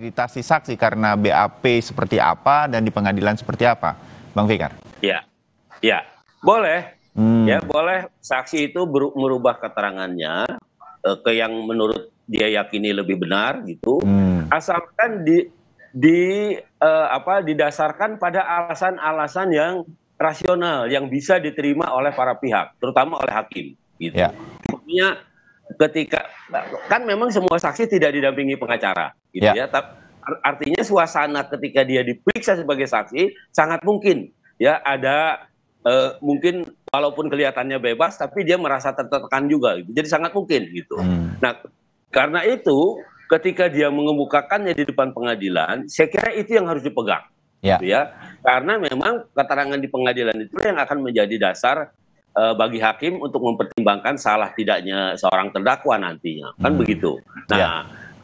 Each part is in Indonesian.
Identitasi saksi karena BAP seperti apa dan di pengadilan seperti apa, Bang Fikar? Ya, ya boleh, hmm. ya boleh. Saksi itu merubah keterangannya eh, ke yang menurut dia yakini lebih benar gitu, hmm. asalkan di di eh, apa didasarkan pada alasan-alasan yang rasional yang bisa diterima oleh para pihak, terutama oleh hakim. Gitu. Ya ketika kan memang semua saksi tidak didampingi pengacara gitu ya, ya artinya suasana ketika dia diperiksa sebagai saksi sangat mungkin ya ada eh, mungkin walaupun kelihatannya bebas tapi dia merasa tertekan juga gitu. jadi sangat mungkin gitu hmm. nah karena itu ketika dia mengemukakannya di depan pengadilan saya kira itu yang harus dipegang ya. Gitu ya karena memang keterangan di pengadilan itu yang akan menjadi dasar Eh, bagi hakim untuk mempertimbangkan salah tidaknya seorang terdakwa nantinya kan hmm. begitu nah ya.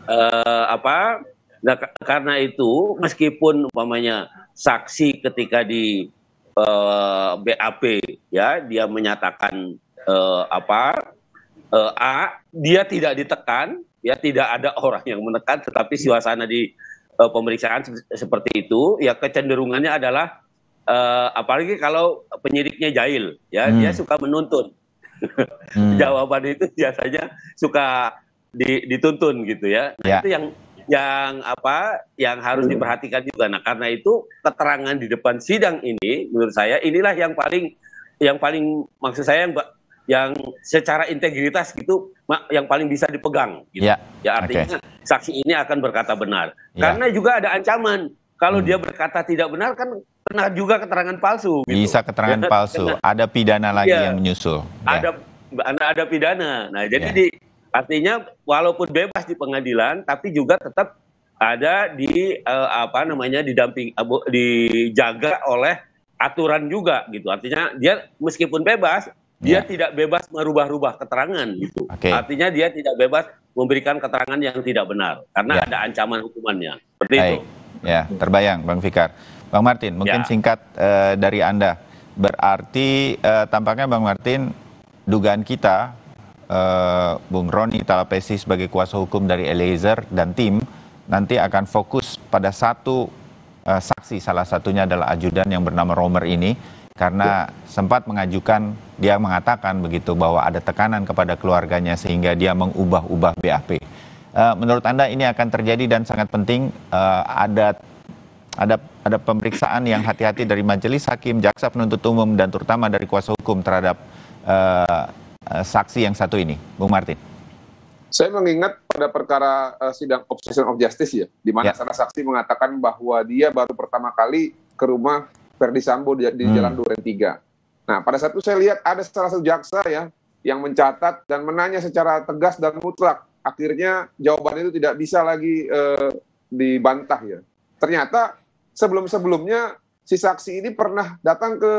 uh, apa nah, karena itu meskipun umpamanya saksi ketika di uh, eh, BAP ya dia menyatakan uh, apa uh, A dia tidak ditekan ya tidak ada orang yang menekan tetapi suasana di uh, pemeriksaan se seperti itu ya kecenderungannya adalah uh, apalagi kalau penyidiknya jahil ya hmm. dia suka menuntun hmm. jawaban itu biasanya suka di, dituntun gitu ya nah, ya. itu yang yang apa yang harus diperhatikan juga nah karena itu keterangan di depan sidang ini menurut saya inilah yang paling yang paling maksud saya yang yang secara integritas gitu yang paling bisa dipegang gitu. ya, ya artinya okay. saksi ini akan berkata benar ya. karena juga ada ancaman kalau hmm. dia berkata tidak benar kan kena juga keterangan palsu. Gitu. Bisa keterangan palsu. Ada pidana lagi ya. yang menyusul. Ya. Ada ya. ada pidana. Nah, jadi ya. di artinya walaupun bebas di pengadilan tapi juga tetap ada di uh, apa namanya didamping uh, dijaga oleh aturan juga gitu. Artinya dia meskipun bebas dia ya. tidak bebas merubah-rubah keterangan gitu. Okay. Artinya dia tidak bebas memberikan keterangan yang tidak benar karena ya. ada ancaman hukumannya. Seperti Baik. itu. Ya, terbayang Bang Fikar. Bang Martin, mungkin ya. singkat uh, dari Anda. Berarti uh, tampaknya Bang Martin dugaan kita uh, Bung Roni Talapesi sebagai kuasa hukum dari Eliezer dan tim nanti akan fokus pada satu uh, saksi salah satunya adalah ajudan yang bernama Romer ini karena ya. sempat mengajukan dia mengatakan begitu bahwa ada tekanan kepada keluarganya sehingga dia mengubah-ubah BAP. menurut Anda ini akan terjadi dan sangat penting ada ada ada pemeriksaan yang hati-hati dari majelis hakim, jaksa penuntut umum dan terutama dari kuasa hukum terhadap uh, uh, saksi yang satu ini, Bung Martin. Saya mengingat pada perkara uh, sidang obsession of justice ya, di mana ya. salah saksi mengatakan bahwa dia baru pertama kali ke rumah Ferdi Sambo di, di hmm. Jalan Duren 3. Nah, pada saat itu saya lihat ada salah satu jaksa ya yang mencatat dan menanya secara tegas dan mutlak. Akhirnya jawaban itu tidak bisa lagi uh, dibantah ya. Ternyata sebelum-sebelumnya si saksi ini pernah datang ke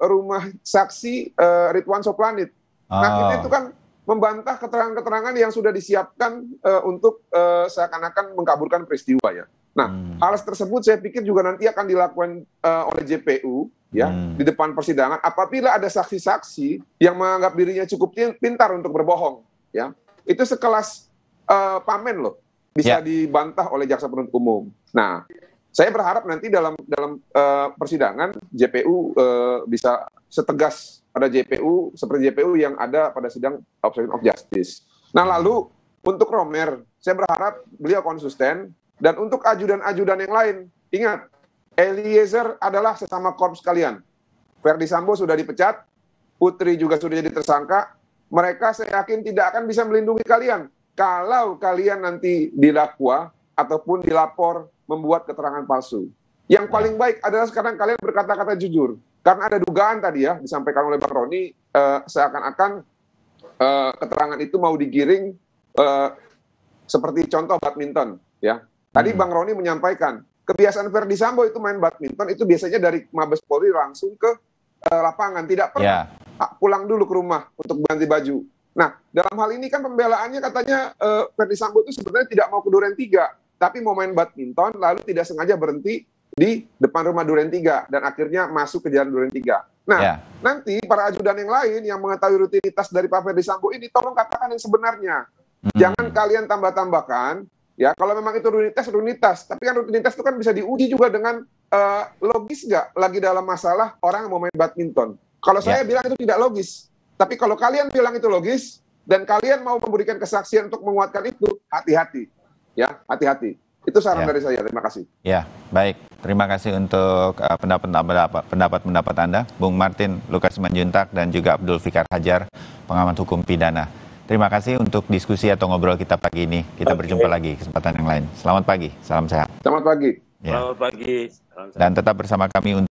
rumah saksi uh, Ridwan Soplanit. Nah, kita ah. itu kan membantah keterangan-keterangan yang sudah disiapkan uh, untuk uh, seakan-akan mengkaburkan peristiwa ya. Nah, hmm. alas tersebut saya pikir juga nanti akan dilakukan uh, oleh JPU ya hmm. di depan persidangan apabila ada saksi-saksi yang menganggap dirinya cukup pintar untuk berbohong ya. Itu sekelas uh, pamen loh bisa yeah. dibantah oleh jaksa penuntut umum. Nah, saya berharap nanti dalam dalam uh, persidangan JPU uh, eh, bisa setegas pada JPU seperti JPU yang ada pada sidang obstruction of justice. Nah lalu untuk Romer, saya berharap beliau konsisten dan untuk ajudan-ajudan yang lain ingat Eliezer adalah sesama korps kalian. Verdi Sambo sudah dipecat, Putri juga sudah jadi tersangka. Mereka saya yakin tidak akan bisa melindungi kalian kalau kalian nanti dilakwa ataupun dilapor membuat keterangan palsu. Yang ya. paling baik adalah sekarang kalian berkata-kata jujur. Karena ada dugaan tadi ya disampaikan oleh Bang Roni uh, seakan-akan uh, keterangan itu mau digiring uh, seperti contoh badminton ya. Tadi hmm. Bang Roni menyampaikan kebiasaan Verdi Sambo itu main badminton itu biasanya dari Mabes Polri langsung ke uh, lapangan, tidak pernah yeah. pulang dulu ke rumah untuk ganti baju. Nah, dalam hal ini kan pembelaannya katanya uh, Verdi Sambo itu sebenarnya tidak mau ke Duren 3 tapi mau main badminton lalu tidak sengaja berhenti di depan rumah Duren 3 dan akhirnya masuk ke jalan Duren 3. Nah, yeah. nanti para ajudan yang lain yang mengetahui rutinitas dari Pak Ferdi Sambo ini tolong katakan yang sebenarnya. Mm. Jangan kalian tambah-tambahkan ya kalau memang itu rutinitas rutinitas, tapi kan rutinitas itu kan bisa diuji juga dengan uh, logis nggak lagi dalam masalah orang mau main badminton. Kalau yeah. saya ya. bilang itu tidak logis, tapi kalau kalian bilang itu logis dan kalian mau memberikan kesaksian untuk menguatkan itu, hati-hati ya hati-hati. Itu saran ya. dari saya. Terima kasih. Ya, baik. Terima kasih untuk pendapat-pendapat uh, pendapat-pendapat Anda, Bung Martin Lukas Manjuntak dan juga Abdul Fikar Hajar, pengamat hukum pidana. Terima kasih untuk diskusi atau ngobrol kita pagi ini. Kita okay. berjumpa lagi kesempatan yang lain. Selamat pagi, salam sehat. Selamat pagi. Ya. Selamat pagi. Salam sehat. Dan tetap bersama kami untuk